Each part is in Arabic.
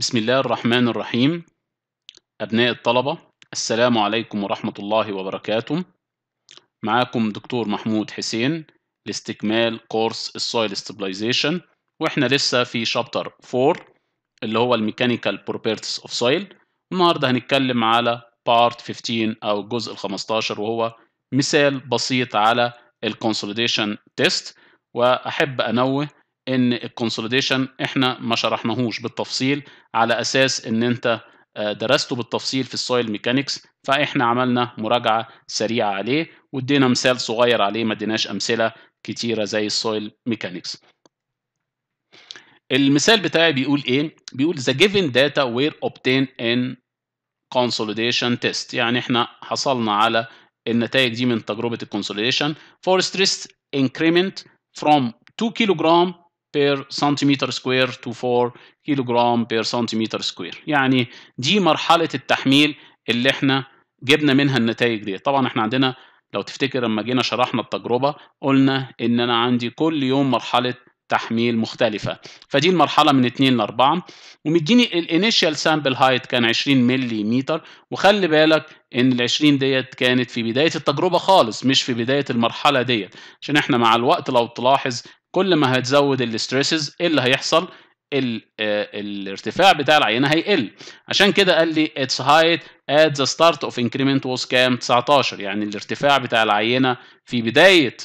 بسم الله الرحمن الرحيم أبناء الطلبة السلام عليكم ورحمة الله وبركاته معاكم دكتور محمود حسين لاستكمال كورس السويل استبلايزيشن واحنا لسه في شابتر 4 اللي هو الميكانيكال بروبرتيز اوف سويل النهارده هنتكلم على بارت 15 او الجزء ال 15 وهو مثال بسيط على الكونسوليديشن تيست واحب انوه ان الكونسوليديشن احنا ما شرحناهوش بالتفصيل على اساس ان انت آه، درسته بالتفصيل في السويل ميكانيكس فاحنا عملنا مراجعه سريعه عليه وادينا مثال صغير عليه ما اديناش امثله كتيره زي السويل ميكانيكس المثال بتاعي بيقول ايه بيقول the given data were obtained in consolidation test يعني احنا حصلنا على النتائج دي من تجربه الكونسوليديشن for stress increment from 2 كيلوغرام بير سنتيمتر سكوير تو 4 كيلو جرام بير سنتيمتر سكوير يعني دي مرحلة التحميل اللي احنا جبنا منها النتائج دي طبعا احنا عندنا لو تفتكر لما جينا شرحنا التجربة قلنا ان انا عندي كل يوم مرحلة تحميل مختلفة فدي المرحلة من 2 ل 4 ومديني الانيشال سامبل هايت كان 20 ملي وخلي بالك ان ال 20 ديت كانت في بداية التجربة خالص مش في بداية المرحلة ديت عشان احنا مع الوقت لو تلاحظ كل ما هتزود الاستريسز ايه اللي هيحصل آه، الارتفاع بتاع العينه هيقل عشان كده قال لي اتس هايت ات ذا ستارت اوف انكريمنت was كام 19 يعني الارتفاع بتاع العينه في بدايه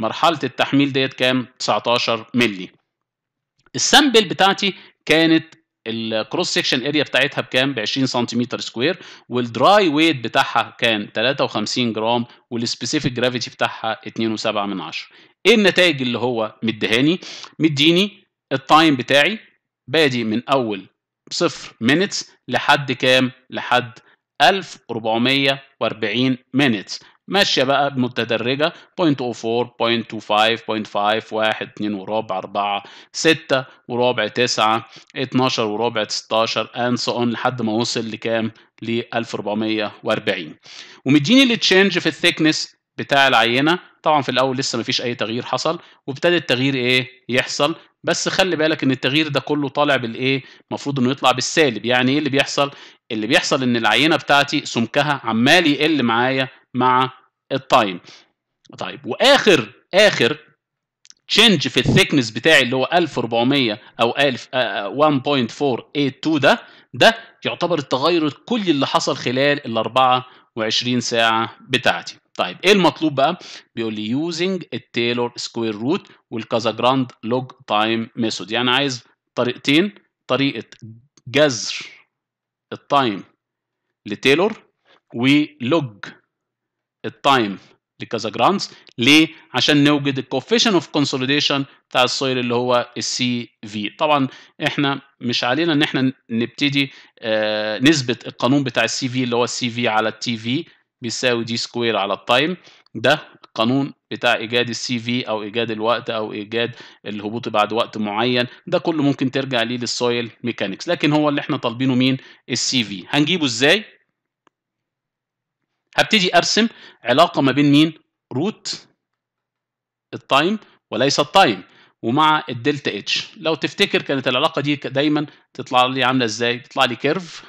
مرحله التحميل ديت كام 19 مللي السامبل بتاعتي كانت الكروس سكشن اريا بتاعتها بكام ب 20 سنتيمتر سكوير والدراي ويت بتاعها كان 53 جرام والسبيسيفيك جرافيتي بتاعها 2.7 من 10 ايه النتائج اللي هو مديهاني مديني التايم بتاعي بادي من اول صفر مينتس لحد كام لحد 1440 مينتس ماشيه بقى متدرجه 0.04 0.25 0.5 1 2 وربع 4 6 وربع 9 12 وربع 16 and so on لحد ما وصل لكام ل 1440 ومديني التشينج في الثيكنس بتاع العينه طبعا في الاول لسه ما فيش اي تغيير حصل وابتدى التغيير ايه يحصل بس خلي بالك ان التغيير ده كله طالع بالايه المفروض انه يطلع بالسالب يعني ايه اللي بيحصل اللي بيحصل ان العينه بتاعتي سمكها عمال يقل معايا مع التايم طيب واخر اخر تشنج في الثيكنس بتاعي اللي هو 1400 او 1000 1.482 آه، آه، ده ده يعتبر التغير الكلي اللي حصل خلال ال 24 ساعه بتاعتي طيب ايه المطلوب بقى بيقول لي يوزنج التايلور سكوير روت والكازاجراند لوج تايم ميثود يعني عايز طريقتين طريقه جذر التايم لتايلور ولوج التايم لكذا جرامز ليه؟ عشان نوجد الكوفيشن اوف كونسوليديشن بتاع السويل اللي هو السي في طبعا احنا مش علينا ان احنا نبتدي آه، نثبت القانون بتاع السي في اللي هو السي في على التي في بيساوي دي سكوير على التايم ده قانون بتاع ايجاد السي في او ايجاد الوقت او ايجاد الهبوط بعد وقت معين ده كله ممكن ترجع ليه للسويل ميكانكس لكن هو اللي احنا طالبينه مين السي في هنجيبه ازاي هبتدي ارسم علاقه ما بين مين روت التايم وليس التايم ومع الدلتا اتش لو تفتكر كانت العلاقه دي دايما تطلع لي عامله ازاي تطلع لي كيرف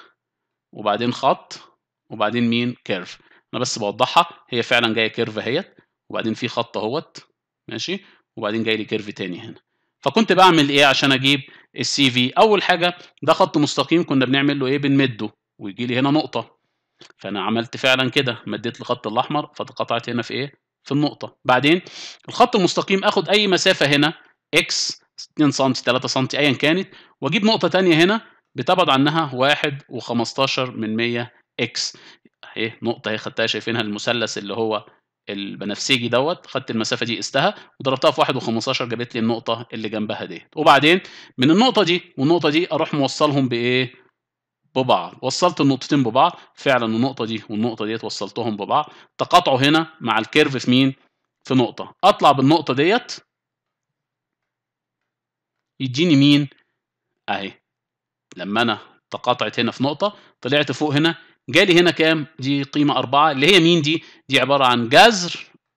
وبعدين خط وبعدين مين كيرف انا بس بوضحها هي فعلا جايه كيرف اهيت وبعدين في خط اهوت ماشي وبعدين جاي لي كيرف تاني هنا فكنت بعمل ايه عشان اجيب السي في اول حاجه ده خط مستقيم كنا بنعمل له ايه بنمده ويجي لي هنا نقطه فانا عملت فعلا كده مديت الخط الاحمر فتقطعت هنا في ايه في النقطه بعدين الخط المستقيم اخد اي مسافه هنا اكس 2 سم 3 سم ايا كانت واجيب نقطه ثانيه هنا بتبعد عنها 1 و15 من 100 اكس اهي نقطه اهي خدتها شايفينها المثلث اللي هو البنفسجي دوت خدت المسافه دي قستها وضربتها في 1 و15 جابت لي النقطه اللي جنبها ديت وبعدين من النقطه دي والنقطه دي اروح موصلهم بايه ببعض وصلت النقطتين ببعض فعلا النقطه دي والنقطه ديت وصلتهم ببعض تقاطعوا هنا مع الكيرف في مين في نقطه اطلع بالنقطه ديت يديني مين اهي لما انا تقاطعت هنا في نقطه طلعت فوق هنا جالي هنا كام دي قيمه أربعة اللي هي مين دي دي عباره عن جذر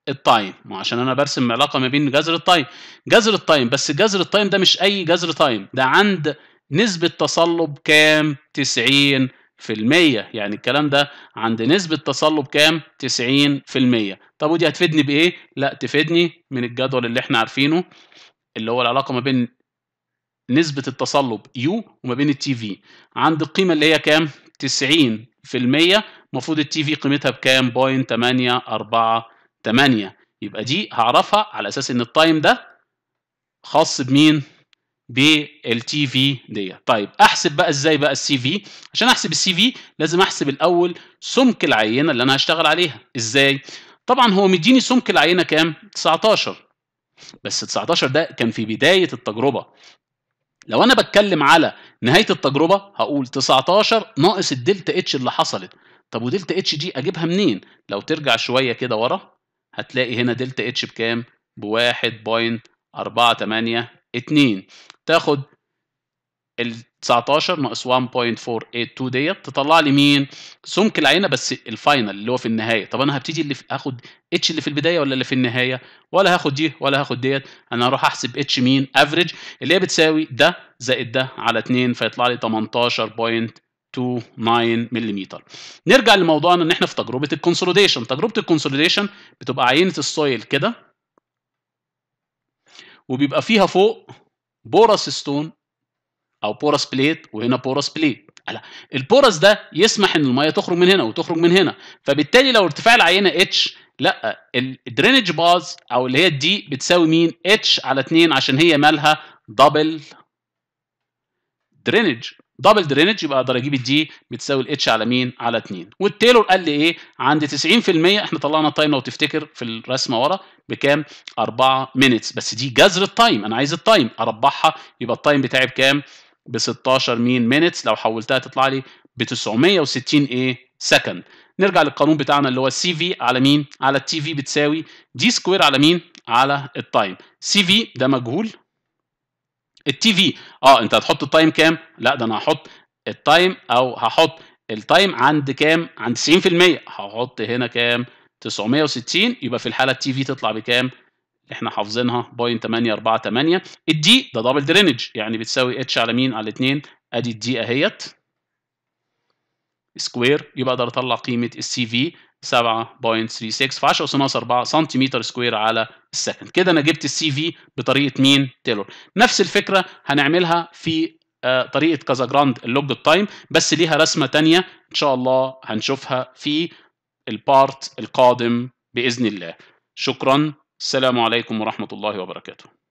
التايم ما عشان انا برسم علاقه ما بين جذر التايم جذر التايم بس جذر التايم ده مش اي جذر تايم ده عند نسبة تصلب كام؟ 90 في المية يعني الكلام ده عند نسبة تصلب كام؟ 90 في المية طب ودي هتفيدني بإيه؟ لا تفيدني من الجدول اللي احنا عارفينه اللي هو العلاقة ما بين نسبة التصلب U وما بين التي في عند القيمة اللي هي كام؟ 90 في المية المفروض التي في قيمتها بكام؟ 0.848 يبقى دي هعرفها على أساس إن التايم ده خاص بمين؟ بالتي في ديت طيب احسب بقى ازاي بقى السي في عشان احسب السي في لازم احسب الاول سمك العينه اللي انا هشتغل عليها ازاي طبعا هو مديني سمك العينه كام 19 بس 19 ده كان في بدايه التجربه لو انا بتكلم على نهايه التجربه هقول 19 ناقص الدلتا اتش اللي حصلت طب ودلتا اتش دي اجيبها منين لو ترجع شويه كده ورا هتلاقي هنا دلتا اتش بكام ب 1.482 تاخد ال 19 ناقص 1.482 ديت تطلع لي مين؟ سمك العينه بس الفاينل اللي هو في النهايه، طب انا هبتدي اللي في هاخد اتش اللي في البدايه ولا اللي في النهايه؟ ولا هاخد دي ولا هاخد ديت، انا هروح احسب اتش مين؟ افريج اللي هي بتساوي ده زائد ده على 2 فيطلع لي 18.29 ملم. نرجع لموضوعنا ان احنا في تجربه الكونسوليديشن، تجربه الكونسوليديشن بتبقى عينه السويل كده وبيبقى فيها فوق بورس ستون او بورس بليت وهنا بورس بليت البورس ده يسمح ان الميه تخرج من هنا وتخرج من هنا فبالتالي لو ارتفاع العينه اتش لا الدرينج باز او اللي هي الدي بتساوي مين اتش على 2 عشان هي مالها دبل درينج دبل درينج يبقى اقدر اجيب الدي بتساوي الاتش على مين على 2 والتيلور قال لي ايه عند 90% احنا طلعنا التايم لو تفتكر في الرسمه ورا بكام 4 مينتس بس دي جذر التايم انا عايز التايم اربعها يبقى التايم بتاعي بكام ب 16 مين مينتس لو حولتها تطلع لي ب 960 ايه سكند نرجع للقانون بتاعنا اللي هو السي في على مين على التي في بتساوي دي سكوير على مين على التايم سي في ده مجهول التي في اه انت هتحط التايم كام لا ده انا هحط التايم او هحط التايم عند كام عند 90% هحط هنا كام 960 يبقى في الحاله التي في تطلع بكام احنا حافظينها 0.848 الدي ده دبل درينج يعني بتساوي اتش على مين على 2 ادي الدي اهيت سكوير يبقى اقدر اطلع قيمه السي في 7.36 في 10 أس ناقص 4 سنتيمتر سكوير على السكند كده أنا جبت السي في بطريقة مين تيلور نفس الفكرة هنعملها في آه، طريقة كازاجراند اللوج تايم بس ليها رسمة ثانيه إن شاء الله هنشوفها في البارت القادم بإذن الله شكرا السلام عليكم ورحمة الله وبركاته